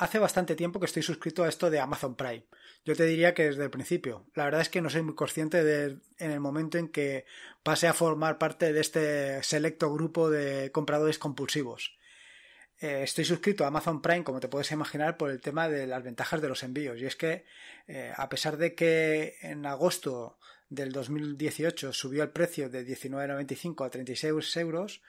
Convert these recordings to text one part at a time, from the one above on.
hace bastante tiempo que estoy suscrito a esto de Amazon Prime. Yo te diría que desde el principio. La verdad es que no soy muy consciente de, en el momento en que pasé a formar parte de este selecto grupo de compradores compulsivos. Eh, estoy suscrito a Amazon Prime, como te puedes imaginar, por el tema de las ventajas de los envíos. Y es que, eh, a pesar de que en agosto del 2018 subió el precio de 19,95 a 36 euros,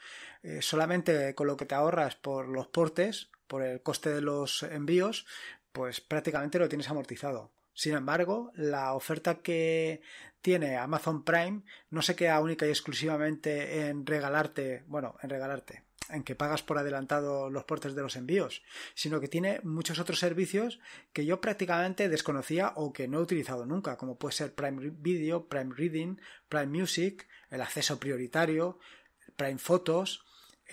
eh, solamente con lo que te ahorras por los portes, por el coste de los envíos, pues prácticamente lo tienes amortizado. Sin embargo, la oferta que tiene Amazon Prime no se queda única y exclusivamente en regalarte, bueno, en regalarte, en que pagas por adelantado los portes de los envíos, sino que tiene muchos otros servicios que yo prácticamente desconocía o que no he utilizado nunca, como puede ser Prime Video, Prime Reading, Prime Music, el acceso prioritario, Prime Fotos,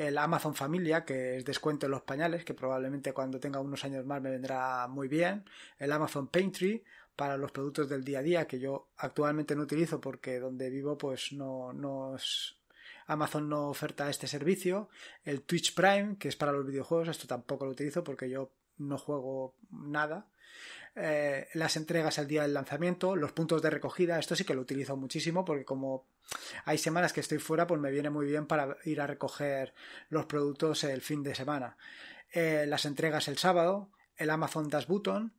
el Amazon Familia, que es descuento en los pañales, que probablemente cuando tenga unos años más me vendrá muy bien, el Amazon Paintry, para los productos del día a día, que yo actualmente no utilizo porque donde vivo pues no, no Amazon no oferta este servicio, el Twitch Prime, que es para los videojuegos, esto tampoco lo utilizo porque yo no juego nada, eh, las entregas el día del lanzamiento, los puntos de recogida, esto sí que lo utilizo muchísimo porque como hay semanas que estoy fuera, pues me viene muy bien para ir a recoger los productos el fin de semana. Eh, las entregas el sábado, el Amazon Dash Button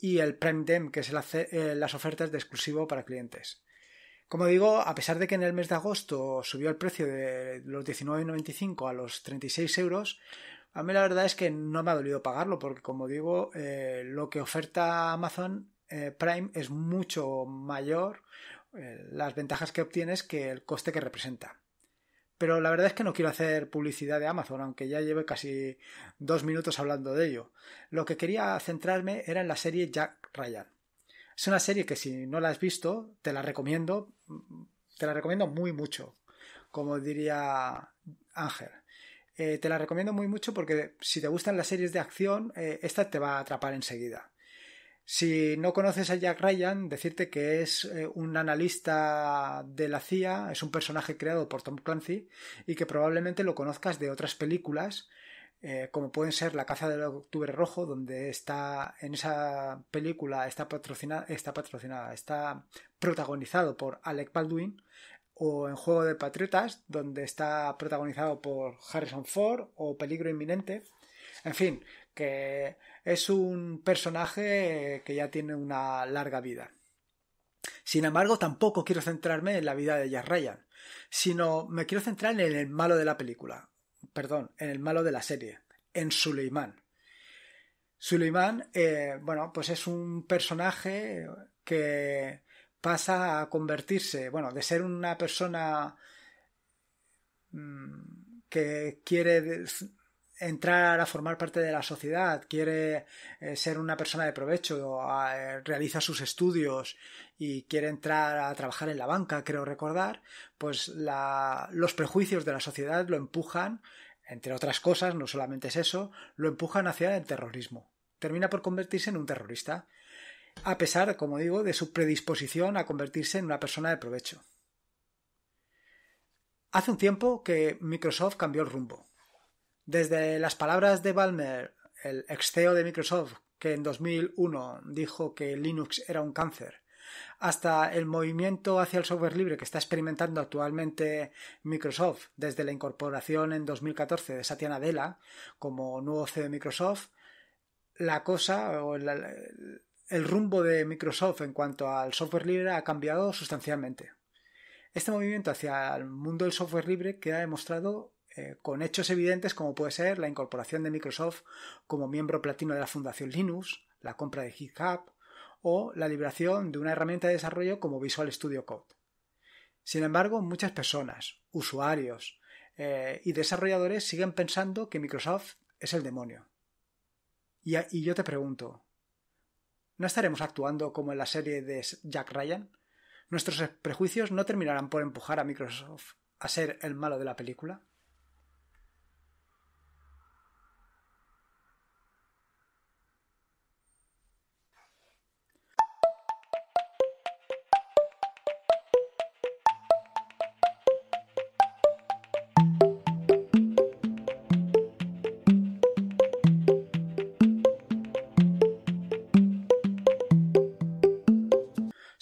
y el Prime Dem, que es eh, las ofertas de exclusivo para clientes. Como digo, a pesar de que en el mes de agosto subió el precio de los 19,95 a los 36 euros, a mí la verdad es que no me ha dolido pagarlo porque, como digo, eh, lo que oferta Amazon eh, Prime es mucho mayor eh, las ventajas que obtienes que el coste que representa. Pero la verdad es que no quiero hacer publicidad de Amazon, aunque ya lleve casi dos minutos hablando de ello. Lo que quería centrarme era en la serie Jack Ryan. Es una serie que si no la has visto, te la recomiendo, mm, te la recomiendo muy mucho, como diría Ángel. Eh, te la recomiendo muy mucho porque si te gustan las series de acción, eh, esta te va a atrapar enseguida. Si no conoces a Jack Ryan, decirte que es eh, un analista de la CIA, es un personaje creado por Tom Clancy y que probablemente lo conozcas de otras películas, como pueden ser La caza del octubre rojo, donde está en esa película está patrocinada, está patrocinada, está protagonizado por Alec Baldwin, o en Juego de Patriotas, donde está protagonizado por Harrison Ford, o Peligro Inminente. En fin, que es un personaje que ya tiene una larga vida. Sin embargo, tampoco quiero centrarme en la vida de Jack Ryan, sino me quiero centrar en el malo de la película, perdón, en el malo de la serie, en Suleiman. Suleiman, eh, bueno, pues es un personaje que pasa a convertirse, bueno, de ser una persona mm, que quiere entrar a formar parte de la sociedad, quiere eh, ser una persona de provecho, eh, realiza sus estudios y quiere entrar a trabajar en la banca, creo recordar, pues los prejuicios de la sociedad lo empujan, entre otras cosas, no solamente es eso, lo empujan hacia el terrorismo. Termina por convertirse en un terrorista a pesar, como digo, de su predisposición a convertirse en una persona de provecho. Hace un tiempo que Microsoft cambió el rumbo. Desde las palabras de Balmer, el ex CEO de Microsoft, que en 2001 dijo que Linux era un cáncer, hasta el movimiento hacia el software libre que está experimentando actualmente Microsoft desde la incorporación en 2014 de Satya Nadella como nuevo CEO de Microsoft, la cosa o el rumbo de Microsoft en cuanto al software libre ha cambiado sustancialmente. Este movimiento hacia el mundo del software libre queda demostrado eh, con hechos evidentes como puede ser la incorporación de Microsoft como miembro platino de la Fundación Linux, la compra de GitHub o la liberación de una herramienta de desarrollo como Visual Studio Code. Sin embargo, muchas personas, usuarios eh, y desarrolladores siguen pensando que Microsoft es el demonio. y yo te pregunto, ¿No estaremos actuando como en la serie de Jack Ryan? ¿Nuestros prejuicios no terminarán por empujar a Microsoft a ser el malo de la película?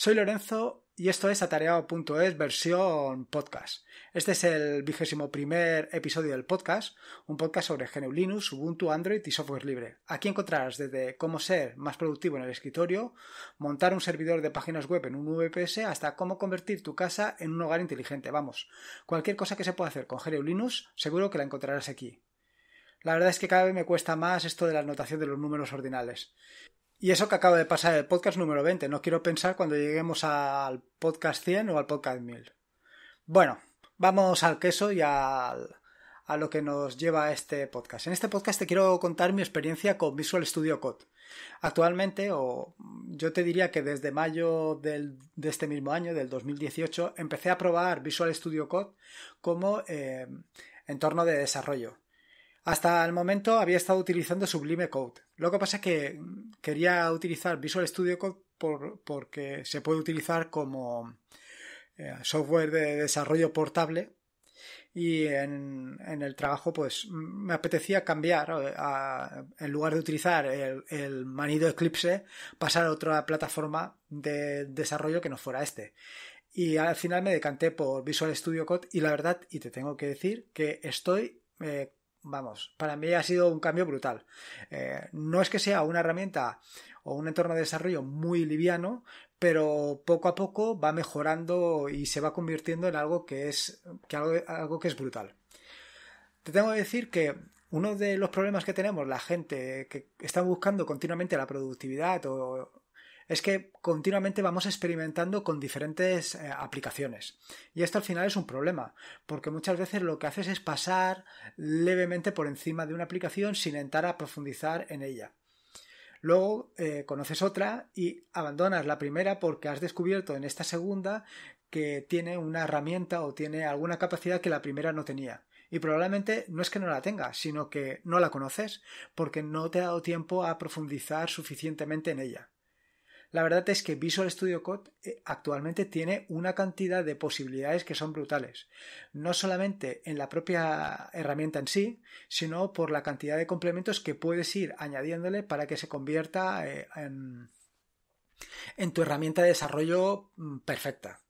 Soy Lorenzo y esto es atareado.es versión podcast. Este es el vigésimo primer episodio del podcast, un podcast sobre GNU Linux, Ubuntu, Android y software libre. Aquí encontrarás desde cómo ser más productivo en el escritorio, montar un servidor de páginas web en un VPS, hasta cómo convertir tu casa en un hogar inteligente. Vamos, cualquier cosa que se pueda hacer con GNU Linux, seguro que la encontrarás aquí. La verdad es que cada vez me cuesta más esto de la anotación de los números ordinales. Y eso que acaba de pasar, el podcast número 20. No quiero pensar cuando lleguemos al podcast 100 o al podcast 1000. Bueno, vamos al queso y a lo que nos lleva a este podcast. En este podcast te quiero contar mi experiencia con Visual Studio Code. Actualmente, o yo te diría que desde mayo de este mismo año, del 2018, empecé a probar Visual Studio Code como eh, entorno de desarrollo. Hasta el momento había estado utilizando Sublime Code. Lo que pasa es que quería utilizar Visual Studio Code porque se puede utilizar como eh, software de desarrollo portable y en, el trabajo pues me apetecía cambiar eh, en lugar de utilizar el, manido Eclipse pasar a otra plataforma de desarrollo que no fuera este y al final me decanté por Visual Studio Code y la verdad y te tengo que decir que estoy eh, vamos, para mí ha sido un cambio brutal. Eh, no es que sea una herramienta o un entorno de desarrollo muy liviano, pero poco a poco va mejorando y se va convirtiendo en algo que es, que algo, algo que es brutal. Te tengo que decir que uno de los problemas que tenemos la gente que está buscando continuamente la productividad o es que continuamente vamos experimentando con diferentes eh, aplicaciones. Y esto al final es un problema, porque muchas veces lo que haces es pasar levemente por encima de una aplicación sin entrar a profundizar en ella. Luego eh, conoces otra y abandonas la primera porque has descubierto en esta segunda que tiene una herramienta o tiene alguna capacidad que la primera no tenía. Y probablemente no es que no la tenga, sino que no la conoces porque no te ha dado tiempo a profundizar suficientemente en ella la verdad es que Visual Studio Code eh, actualmente tiene una cantidad de posibilidades que son brutales. No solamente en la propia herramienta en sí, sino por la cantidad de complementos que puedes ir añadiéndole para que se convierta eh, en, en tu herramienta de desarrollo mm, perfecta.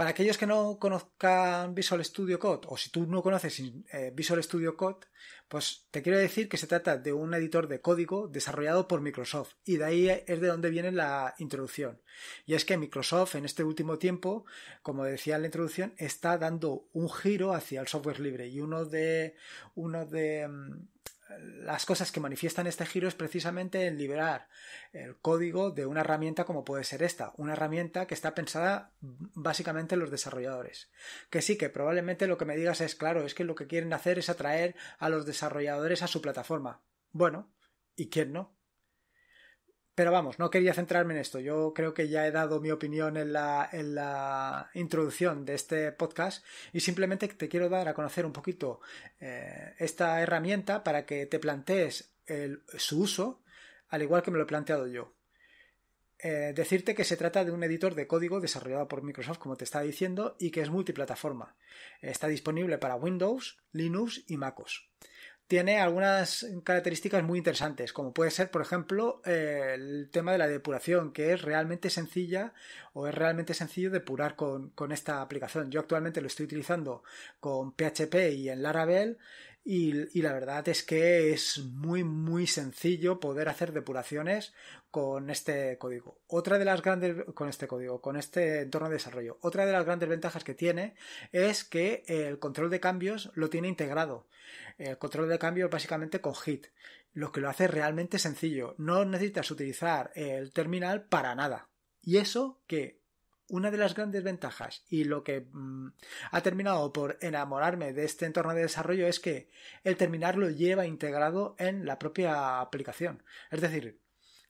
Para aquellos que no conozcan Visual Studio Code, o si tú no conoces eh, Visual Studio Code, pues te quiero decir que se trata de un editor de código desarrollado por Microsoft, y de ahí es de donde viene la introducción. Y es que Microsoft en este último tiempo, como decía en la introducción, está dando un giro hacia el software libre, y uno de, uno de mm, las cosas que manifiestan este giro es precisamente en liberar el código de una herramienta como puede ser esta, una herramienta que está pensada básicamente en los desarrolladores. Que sí, que probablemente lo que me digas es claro, es que lo que quieren hacer es atraer a los desarrolladores a su plataforma. Bueno, ¿y quién no? Pero vamos, no quería centrarme en esto. Yo creo que ya he dado mi opinión en la, introducción de este podcast y simplemente te quiero dar a conocer un poquito eh, esta herramienta para que te plantees su uso, al igual que me lo he planteado yo. Eh, decirte que se trata de un editor de código desarrollado por Microsoft, como te estaba diciendo, y que es multiplataforma. Está disponible para Windows, Linux y MacOS tiene algunas características muy interesantes, como puede ser, por ejemplo, eh, el tema de la depuración, que es realmente sencilla o es realmente sencillo depurar con, con esta aplicación. Yo actualmente lo estoy utilizando con PHP y en Laravel y, la verdad es que es muy muy sencillo poder hacer depuraciones con este código. Otra de las grandes con este código, con este entorno de desarrollo. Otra de las grandes ventajas que tiene es que el control de cambios lo tiene integrado. El control de cambios básicamente con Git, lo que lo hace realmente sencillo. No necesitas utilizar el terminal para nada. Y eso que una de las grandes ventajas y lo que mm, ha terminado por enamorarme de este entorno de desarrollo es que el terminal lo lleva integrado en la propia aplicación. Es decir,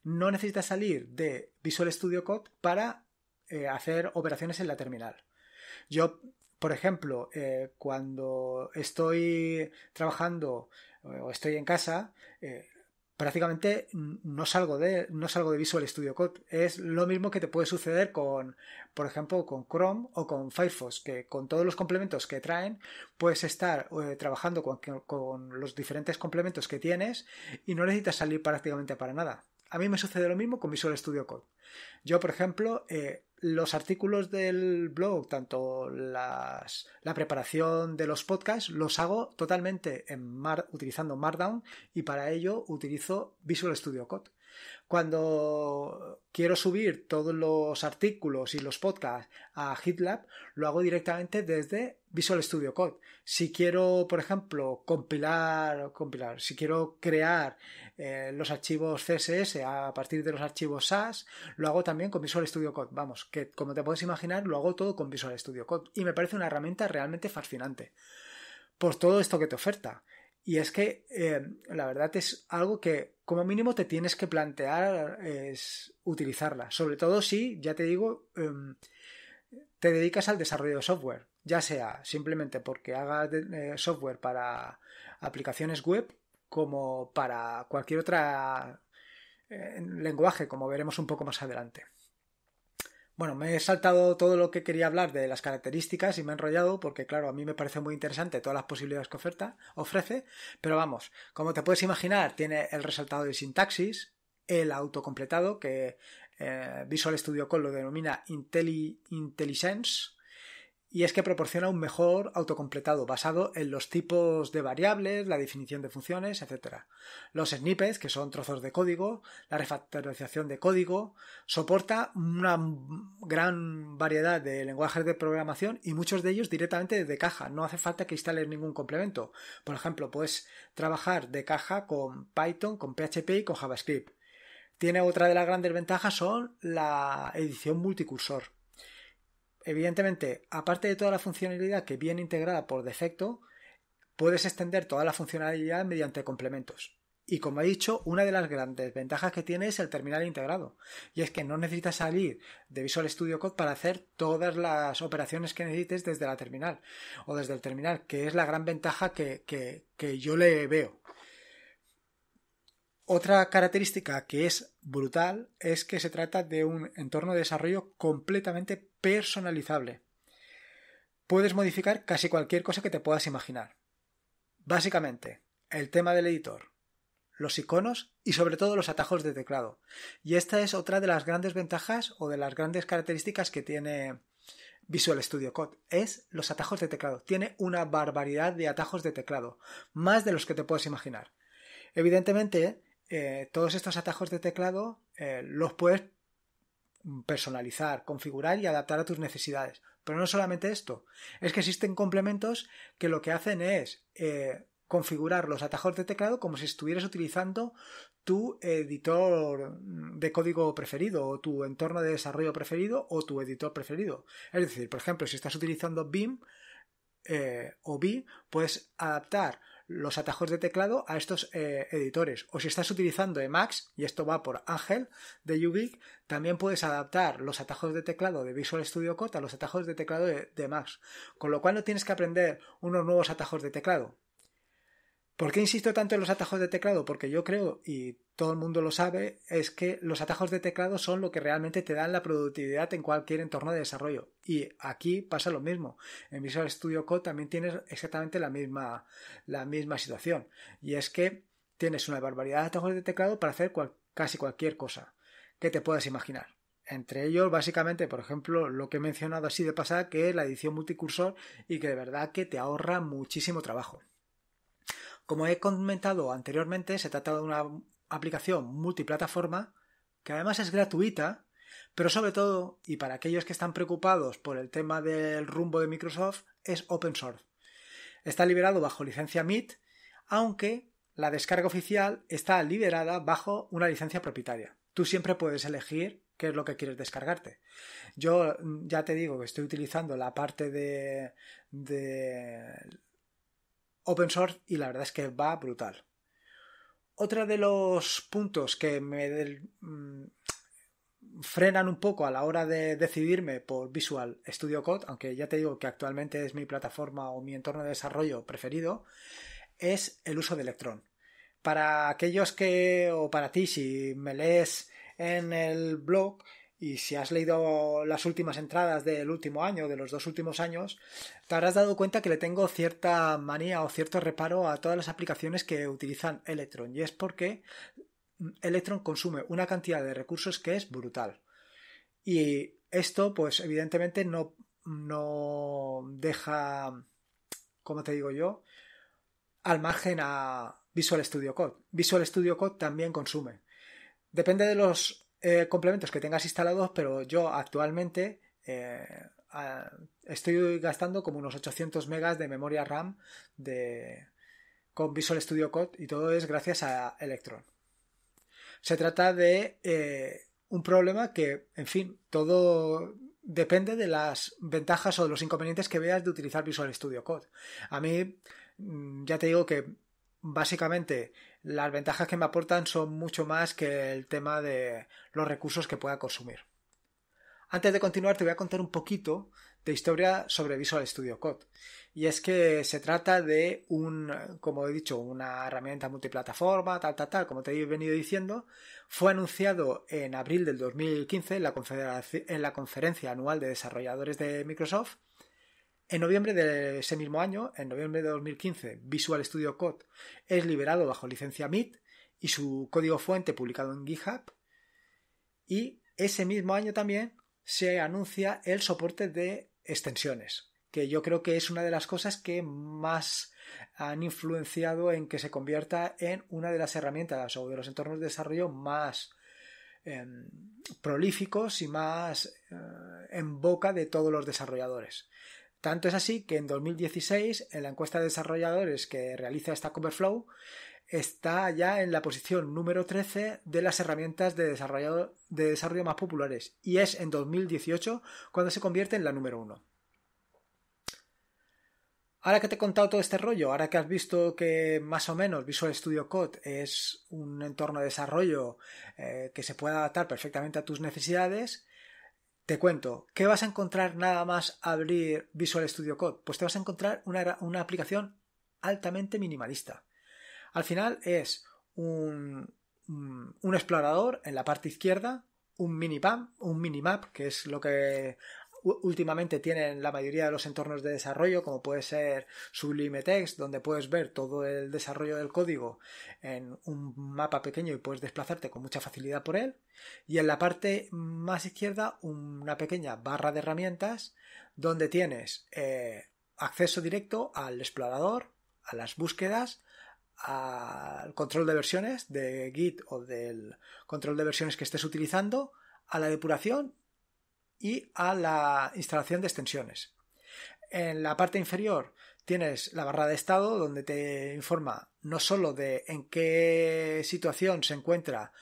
no necesita salir de Visual Studio Code para eh, hacer operaciones en la terminal. Yo, por ejemplo, eh, cuando estoy trabajando eh, o estoy en casa, prácticamente no salgo de, no salgo de Visual Studio Code. Es lo mismo que te puede suceder con, por ejemplo, con Chrome o con Firefox, que con todos los complementos que traen, puedes estar eh, trabajando con los diferentes complementos que tienes y no necesitas salir prácticamente para nada. A mí me sucede lo mismo con Visual Studio Code. Yo, por ejemplo, eh, los artículos del blog, tanto la preparación de los podcasts, los hago totalmente en utilizando Markdown y para ello utilizo Visual Studio Code. Cuando quiero subir todos los artículos y los podcasts a GitLab, lo hago directamente desde Visual Studio Code. Si quiero, por ejemplo, compilar, compilar si quiero crear eh, los archivos CSS a partir de los archivos SAS, lo hago también con Visual Studio Code. Vamos, que como te puedes imaginar, lo hago todo con Visual Studio Code y me parece una herramienta realmente fascinante por todo esto que te oferta. Y es que eh, la verdad es algo que como mínimo te tienes que plantear es utilizarla. Sobre todo si, ya te digo, em, te dedicas al desarrollo de software. Ya sea simplemente porque hagas eh, software para aplicaciones web como para cualquier otra eh, lenguaje, como veremos un poco más adelante. Bueno, me he saltado todo lo que quería hablar de las características y me he enrollado porque, claro, a mí me parece muy interesante todas las posibilidades que oferta, ofrece, pero vamos, como te puedes imaginar, tiene el resaltado de sintaxis, el autocompletado, que eh, Visual Studio Code lo denomina IntelliSense, y es que proporciona un mejor autocompletado basado en los tipos de variables, la definición de funciones, etc. Los snippets, que son trozos de código, la refactorización de código, soporta una gran variedad de lenguajes de programación y muchos de ellos directamente de caja. No hace falta que instales ningún complemento. Por ejemplo, puedes trabajar de caja con Python, con PHP y con JavaScript. Tiene otra de las grandes ventajas son la edición multicursor evidentemente, aparte de toda la funcionalidad que viene integrada por defecto, puedes extender toda la funcionalidad mediante complementos. Y como he dicho, una de las grandes ventajas que tiene es el terminal integrado. Y es que no necesitas salir de Visual Studio Code para hacer todas las operaciones que necesites desde la terminal o desde el terminal, que es la gran ventaja que, que yo le veo. Otra característica que es brutal es que se trata de un entorno de desarrollo completamente personalizable. Puedes modificar casi cualquier cosa que te puedas imaginar. Básicamente, el tema del editor, los iconos y sobre todo los atajos de teclado. Y esta es otra de las grandes ventajas o de las grandes características que tiene Visual Studio Code. Es los atajos de teclado. Tiene una barbaridad de atajos de teclado, más de los que te puedes imaginar. Evidentemente, eh, todos estos atajos de teclado eh, los puedes personalizar, configurar y adaptar a tus necesidades. Pero no solamente esto, es que existen complementos que lo que hacen es eh, configurar los atajos de teclado como si estuvieras utilizando tu editor de código preferido o tu entorno de desarrollo preferido o tu editor preferido. Es decir, por ejemplo, si estás utilizando BIM o Vi, puedes adaptar los atajos de teclado a estos eh, editores. O si estás utilizando Emacs, y esto va por Ángel de Ubique, también puedes adaptar los atajos de teclado de Visual Studio Code a los atajos de teclado de, de Emacs. Con lo cual no tienes que aprender unos nuevos atajos de teclado. ¿Por qué insisto tanto en los atajos de teclado? Porque yo creo, y todo el mundo lo sabe, es que los atajos de teclado son lo que realmente te dan la productividad en cualquier entorno de desarrollo. Y aquí pasa lo mismo. En Visual Studio Code también tienes exactamente la misma, la misma situación. Y es que tienes una barbaridad de atajos de teclado para hacer casi cualquier cosa que te puedas imaginar. Entre ellos, básicamente, por ejemplo, lo que he mencionado así de pasada, que es la edición multicursor y que de verdad que te ahorra muchísimo trabajo. Como he comentado anteriormente, se trata de una aplicación multiplataforma que además es gratuita, pero sobre todo, y para aquellos que están preocupados por el tema del rumbo de Microsoft, es open source. Está liberado bajo licencia MIT, aunque la descarga oficial está liberada bajo una licencia propietaria. Tú siempre puedes elegir qué es lo que quieres descargarte. Yo mm, ya te digo que estoy utilizando la parte de, de open source y la verdad es que va brutal. Otro de los puntos que me mm, frenan un poco a la hora de decidirme por Visual Studio Code, aunque ya te digo que actualmente es mi plataforma o mi entorno de desarrollo preferido, es el uso de Electron. Para aquellos que, o para ti, si me lees en el blog, y si has leído las últimas entradas del último año, de los dos últimos años, te habrás dado cuenta que le tengo cierta manía o cierto reparo a todas las aplicaciones que utilizan Electron. Y es porque mm, Electron consume una cantidad de recursos que es brutal. Y esto, pues evidentemente no, no deja, como te digo yo, al margen a Visual Studio Code. Visual Studio Code también consume. Depende de los eh, complementos que tengas instalados, pero yo actualmente eh, estoy gastando como unos 800 megas de memoria RAM de, con Visual Studio Code y todo es gracias a Electron. Se trata de eh, un problema que, en fin, todo depende de las ventajas o de los inconvenientes que veas de utilizar Visual Studio Code. A mí, mm, ya te digo que básicamente las ventajas que me aportan son mucho más que el tema de los recursos que pueda consumir. Antes de continuar te voy a contar un poquito de historia sobre Visual Studio Code. Y es que se trata de un, como he dicho, una herramienta multiplataforma, tal, tal, tal, como te he venido diciendo. Fue anunciado en abril del 2015 en la, en la conferencia anual de desarrolladores de Microsoft en noviembre de ese mismo año, en noviembre de 2015, Visual Studio Code es liberado bajo licencia MIT y su código fuente publicado en GitHub. Y ese mismo año también se anuncia el soporte de extensiones, que yo creo que es una de las cosas que más han influenciado en que se convierta en una de las herramientas o de los entornos de desarrollo más em, prolíficos y más eh, en boca de todos los desarrolladores. Tanto es así que en 2016, en la encuesta de desarrolladores que realiza esta CoverFlow está ya en la posición número 13 de las herramientas de desarrollo, más populares y es en 2018 cuando se convierte en la número 1. Ahora que te he contado todo este rollo, ahora que has visto que más o menos Visual Studio Code es un entorno de desarrollo eh, que se puede adaptar perfectamente a tus necesidades, te cuento, ¿qué vas a encontrar nada más abrir Visual Studio Code? Pues te vas a encontrar una, aplicación altamente minimalista. Al final es un, explorador en la parte izquierda, un mini minimap, un minimap, que es lo que últimamente tienen la mayoría de los entornos de desarrollo, como puede ser Sublime Text, donde puedes ver todo el desarrollo del código en un mapa pequeño y puedes desplazarte con mucha facilidad por él. Y en la parte más izquierda, una pequeña barra de herramientas donde tienes eh, acceso directo al explorador, a las búsquedas, al control de versiones de Git o del control de versiones que estés utilizando, a la depuración y a la instalación de extensiones. En la parte inferior tienes la barra de estado donde te informa no solo de en qué situación se encuentra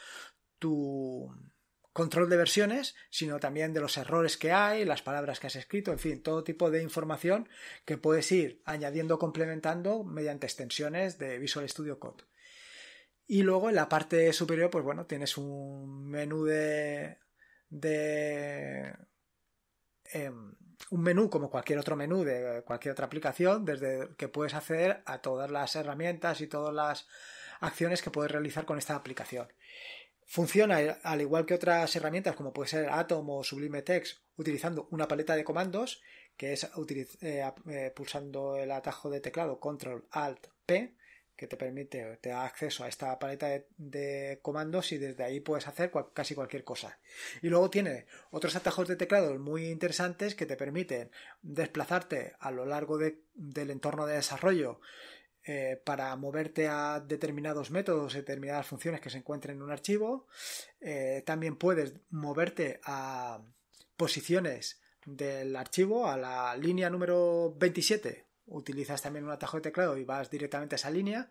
tu control de versiones, sino también de los errores que hay, las palabras que has escrito, en fin, todo tipo de información que puedes ir añadiendo o complementando mediante extensiones de Visual Studio Code. Y luego en la parte superior, pues bueno, tienes un menú de de em, un menú como cualquier otro menú de cualquier otra aplicación, desde que puedes acceder a todas las herramientas y todas las acciones que puedes realizar con esta aplicación. Funciona al igual que otras herramientas como puede ser Atom o Sublime Text utilizando una paleta de comandos que es eh, eh, pulsando el atajo de teclado Control Alt P que te permite, te da acceso a esta paleta de, comandos y desde ahí puedes hacer casi cualquier cosa. Y luego tiene otros atajos de teclado muy interesantes que te permiten desplazarte a lo largo del entorno de desarrollo eh, para moverte a determinados métodos, determinadas funciones que se encuentren en un archivo. Eh, también puedes moverte a posiciones del archivo, a la línea número 27 utilizas también un atajo de teclado y vas directamente a esa línea.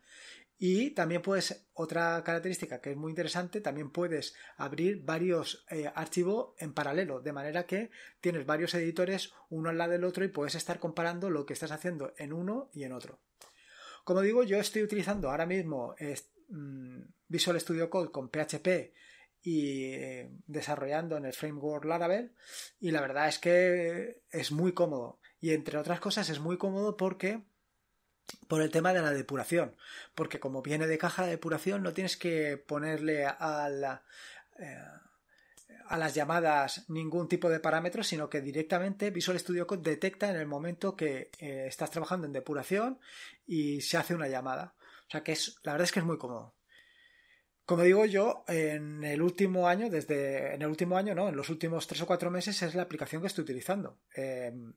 Y también puedes, otra característica que es muy interesante, también puedes abrir varios eh, archivos en paralelo, de manera que tienes varios editores uno al lado del otro y puedes estar comparando lo que estás haciendo en uno y en otro. Como digo, yo estoy utilizando ahora mismo mm, Visual Studio Code con PHP y eh, desarrollando en el framework Laravel y la verdad es que es muy cómodo. Y entre otras cosas es muy cómodo porque por el tema de la depuración, porque como viene de caja de depuración no tienes que ponerle a, eh, las llamadas ningún tipo de parámetro, sino que directamente Visual Studio Code detecta en el momento que eh, estás trabajando en depuración y se hace una llamada. O sea que es, la verdad es que es muy cómodo. Como digo yo, en el último año, desde en el último año, no, en los últimos tres o cuatro meses es la aplicación que estoy utilizando.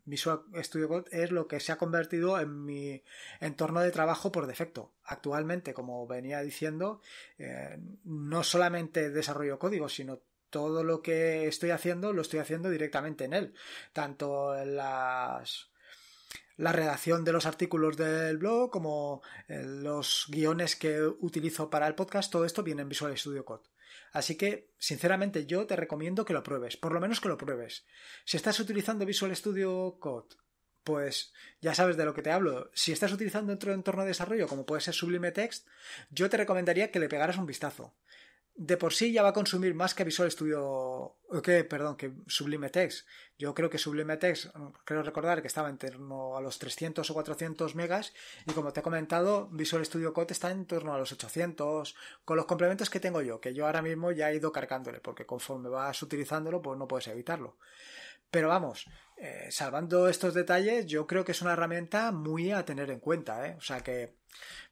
Visual eh, Studio Code es lo que se ha convertido en mi entorno de trabajo por defecto. Actualmente, como venía diciendo, eh, no solamente desarrollo código, sino todo lo que estoy haciendo lo estoy haciendo directamente en él. Tanto en las la redacción de los artículos del blog, como eh, los guiones que utilizo para el podcast, todo esto viene en Visual Studio Code. Así que, sinceramente, yo te recomiendo que lo pruebes, por lo menos que lo pruebes. Si estás utilizando Visual Studio Code, pues ya sabes de lo que te hablo. Si estás utilizando otro entorno de desarrollo, como puede ser Sublime Text, yo te recomendaría que le pegaras un vistazo de por sí ya va a consumir más que Visual Studio, que, perdón, que Sublime Text. Yo creo que Sublime Text, mm, creo recordar que estaba en torno a los 300 o 400 megas y como te he comentado, Visual Studio Code está en torno a los 800 con los complementos que tengo yo, que yo ahora mismo ya he ido cargándole porque conforme vas utilizándolo pues no puedes evitarlo. Pero vamos, eh, salvando estos detalles, yo creo que es una herramienta muy a tener en cuenta, ¿eh? O sea que,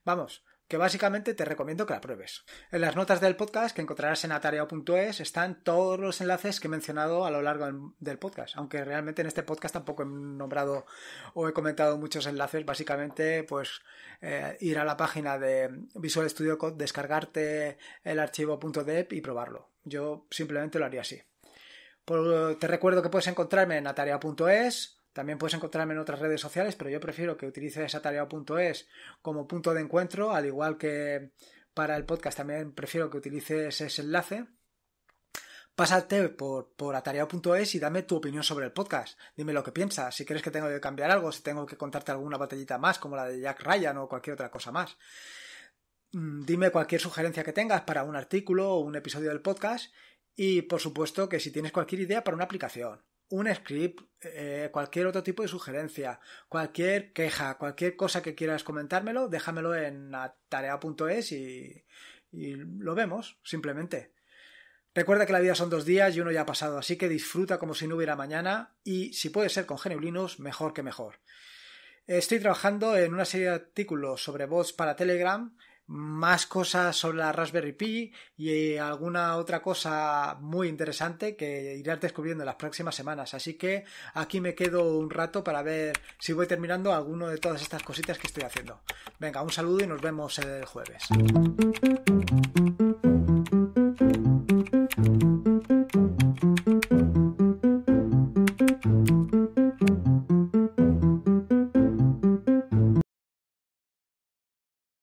vamos, que básicamente te recomiendo que la pruebes. En las notas del podcast que encontrarás en atareo.es están todos los enlaces que he mencionado a lo largo del podcast, aunque realmente en este podcast tampoco he nombrado o he comentado muchos enlaces, básicamente pues eh, ir a la página de Visual Studio Code, descargarte el archivo .deb y probarlo. Yo simplemente lo haría así. te recuerdo que puedes encontrarme en atareo.es también puedes encontrarme en otras redes sociales, pero yo prefiero que utilices atareado.es como punto de encuentro, al igual que para el podcast también prefiero que utilices ese enlace. Pásate por, por atareado.es y dame tu opinión sobre el podcast. Dime lo que piensas, si crees que tengo que cambiar algo, si tengo que contarte alguna batallita más, como la de Jack Ryan o cualquier otra cosa más. Mm, dime cualquier sugerencia que tengas para un artículo o un episodio del podcast y por supuesto que si tienes cualquier idea para una aplicación un script, eh, cualquier otro tipo de sugerencia, cualquier queja, cualquier cosa que quieras comentármelo, déjamelo en tarea.es y, lo vemos, simplemente. Recuerda que la vida son dos días y uno ya ha pasado, así que disfruta como si no hubiera mañana y si puede ser con genuinos, mejor que mejor. Estoy trabajando en una serie de artículos sobre bots para Telegram más cosas sobre la Raspberry Pi y eh, alguna otra cosa muy interesante que irás descubriendo en las próximas semanas. Así que aquí me quedo un rato para ver si voy terminando alguno de todas estas cositas que estoy haciendo. Venga, un saludo y nos vemos el jueves.